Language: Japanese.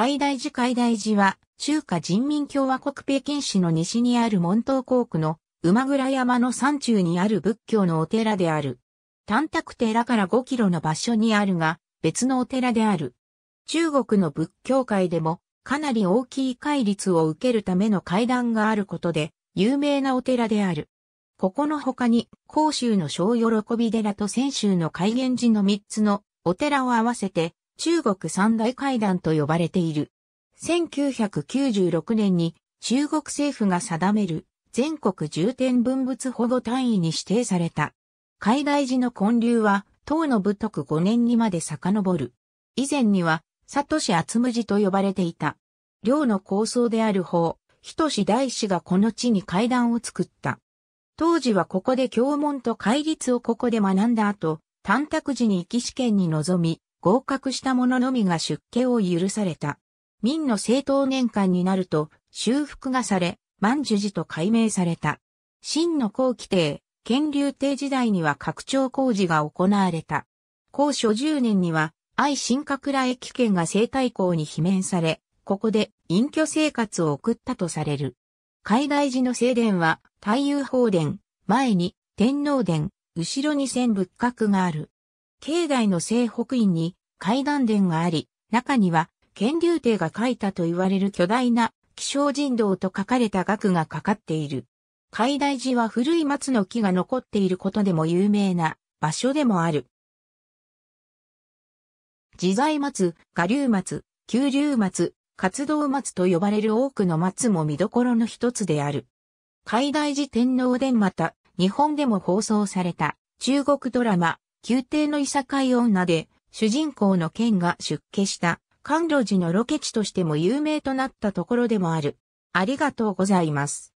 海大寺海大寺は、中華人民共和国北京市の西にある門東校区の馬倉山の山中にある仏教のお寺である。淡卓寺から5キロの場所にあるが、別のお寺である。中国の仏教界でも、かなり大きい戒律を受けるための階段があることで、有名なお寺である。ここの他に、甲州の小喜び寺と泉州の海源寺の3つのお寺を合わせて、中国三大会談と呼ばれている。1996年に中国政府が定める全国重点文物保護単位に指定された。海外寺の建立は、唐の部徳5年にまで遡る。以前には、佐藤氏厚無寺と呼ばれていた。領の構想である方、人志大師がこの地に階段を作った。当時はここで教門と戒律をここで学んだ後、単卓寺に行き試験に臨み、合格した者のみが出家を許された。明の正当年間になると、修復がされ、満寿寺と改名された。真の後期帝、建立帝時代には拡張工事が行われた。高所10年には、愛新閣羅駅圏が西太后に罷免され、ここで隠居生活を送ったとされる。海外寺の正殿は、太陽法殿、前に天皇殿、後ろに千仏閣がある。境内の西北院に階段殿があり、中には、剣竜帝が書いたと言われる巨大な、気象人道と書かれた額がかかっている。海大寺は古い松の木が残っていることでも有名な場所でもある。自在松、下流松、九流松、活動松と呼ばれる多くの松も見どころの一つである。海大寺天皇殿また、日本でも放送された中国ドラマ、宮廷のいさかい女で、主人公の剣が出家した甘露寺のロケ地としても有名となったところでもある。ありがとうございます。